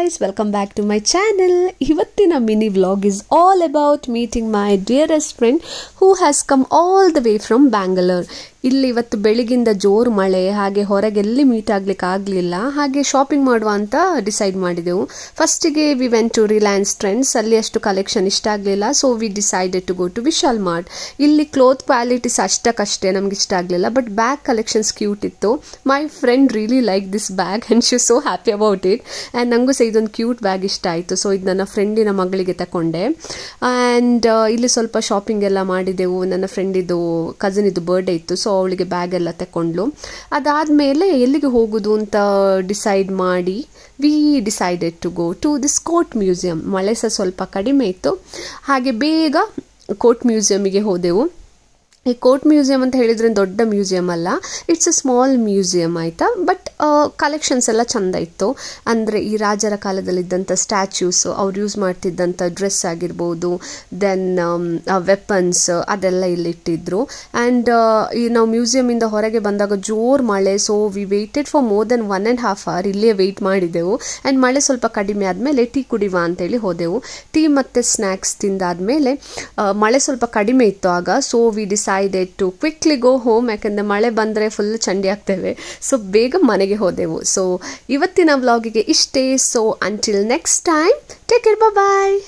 guys welcome back to my channel ಇವತ್ತಿನ mini vlog is all about meeting my dearest friend who has come all the way from Bangalore ಇಲ್ಲಿ ಇವತ್ತು ಬೆಳಿಗ್ಗಿಂದ ಜೋರು ಮಳೆ ಹಾಗೆ ಹೊರಗೆಲ್ಲಿ meet ಆಗ್ಲಿಕ್ಕೆ ಆಗಲಿಲ್ಲ ಹಾಗೆ ಶಾಪಿಂಗ್ ಮಾಡುವ ಅಂತ ಡಿಸೈಡ್ ಮಾಡಿದೆವು ಫಸ್ಟಿಗೆ we went to Reliance Trends ಅಲ್ಲಿ ಅಷ್ಟು ಕಲೆಕ್ಷನ್ ಇಷ್ಟ ಆಗಲಿಲ್ಲ so we decided to go to Vishal Mart ಇಲ್ಲಿ ಕ್ಲೋತ್ ಕ್ವಾಲಿಟೀಸ್ ಅಷ್ಟಕ್ಕಷ್ಟೇ ನಮ್ಗೆ ಇಷ್ಟ ಆಗಲಿಲ್ಲ ಬಟ್ ಬ್ಯಾಗ್ ಕಲೆಕ್ಷನ್ಸ್ ಕ್ಯೂಟ್ ಇತ್ತು my friend really like this bag and she so happy about it and ನನಗೂ ಸಹ ಇದೊಂದು ಕ್ಯೂಟ್ ಬ್ಯಾಗ್ ಇಷ್ಟ ಆಯಿತು ಸೊ ಇದು ನನ್ನ ಫ್ರೆಂಡಿನ ಮಗಳಿಗೆ ತಗೊಂಡೆ ಆ್ಯಂಡ್ uh, ಇಲ್ಲಿ ಸ್ವಲ್ಪ ಶಾಪಿಂಗ್ ಎಲ್ಲ ಮಾಡಿದೆವು ನನ್ನ ಫ್ರೆಂಡಿದು ಕಸಿನಿದು ಬರ್ಡೇ ಇತ್ತು ಸೊ ಅವಳಿಗೆ ಬ್ಯಾಗ್ ಎಲ್ಲ ತಗೊಂಡ್ಲು ಅದಾದಮೇಲೆ ಎಲ್ಲಿಗೆ ಹೋಗೋದು ಅಂತ ಡಿಸೈಡ್ ಮಾಡಿ we decided to go to this ಕೋಟ್ ಮ್ಯೂಸಿಯಂ ಮಳೆ ಸಹ ಸ್ವಲ್ಪ ಕಡಿಮೆ ಇತ್ತು ಹಾಗೆ ಬೇಗ ಕೋಟ್ ಮ್ಯೂಸಿಯಮಿಗೆ ಹೋದೆವು ಈ ಕೋರ್ಟ್ ಮ್ಯೂಸಿಯಂ ಅಂತ ಹೇಳಿದ್ರೆ ದೊಡ್ಡ ಮ್ಯೂಸಿಯಂ ಅಲ್ಲ ಇಟ್ಸ್ ಅ ಸ್ಮಾಲ್ ಮ್ಯೂಸಿಯಂ ಆಯಿತಾ ಬಟ್ ಕಲೆಕ್ಷನ್ಸ್ ಎಲ್ಲ ಚೆಂದ ಇತ್ತು ಅಂದರೆ ಈ ರಾಜರ ಕಾಲದಲ್ಲಿದ್ದಂಥ ಸ್ಟ್ಯಾಚ್ಯೂಸು ಅವ್ರು ಯೂಸ್ ಮಾಡ್ತಿದ್ದಂಥ ಡ್ರೆಸ್ ಆಗಿರ್ಬೋದು ದೆನ್ ವೆಪನ್ಸ್ um, ಅದೆಲ್ಲ ಇಲ್ಲಿ ಇಟ್ಟಿದ್ರು ಆ್ಯಂಡ್ ಈ ನಾವು ಮ್ಯೂಸಿಯಮಿಂದ ಹೊರಗೆ ಬಂದಾಗ ಜೋರು ಮಳೆ so we waited for more than one and half hour ಇಲ್ಲೇ ವೆಯ್ಟ್ ಮಾಡಿದೆವು ಆ್ಯಂಡ್ ಮಳೆ ಸ್ವಲ್ಪ ಕಡಿಮೆ ಆದಮೇಲೆ ಟೀ ಕುಡಿವ ಅಂತೇಳಿ ಹೋದೆವು ಟೀ ಮತ್ತು ಸ್ನ್ಯಾಕ್ಸ್ ತಿಂದಾದಮೇಲೆ ಮಳೆ ಸ್ವಲ್ಪ ಕಡಿಮೆ ಇತ್ತು ಆಗ so we dis decided to quickly go home ಯಾಕಂದ್ರೆ ಮಳೆ ಬಂದರೆ ಫುಲ್ ಚಂಡಿ ಆಗ್ತೇವೆ ಸೊ ಬೇಗ ಮನೆಗೆ ಹೋದೆವು ಸೊ ಇವತ್ತಿನ ವ್ಲಾಗಿಗೆ ಇಷ್ಟೇ so until next time take care ಬಾಯ್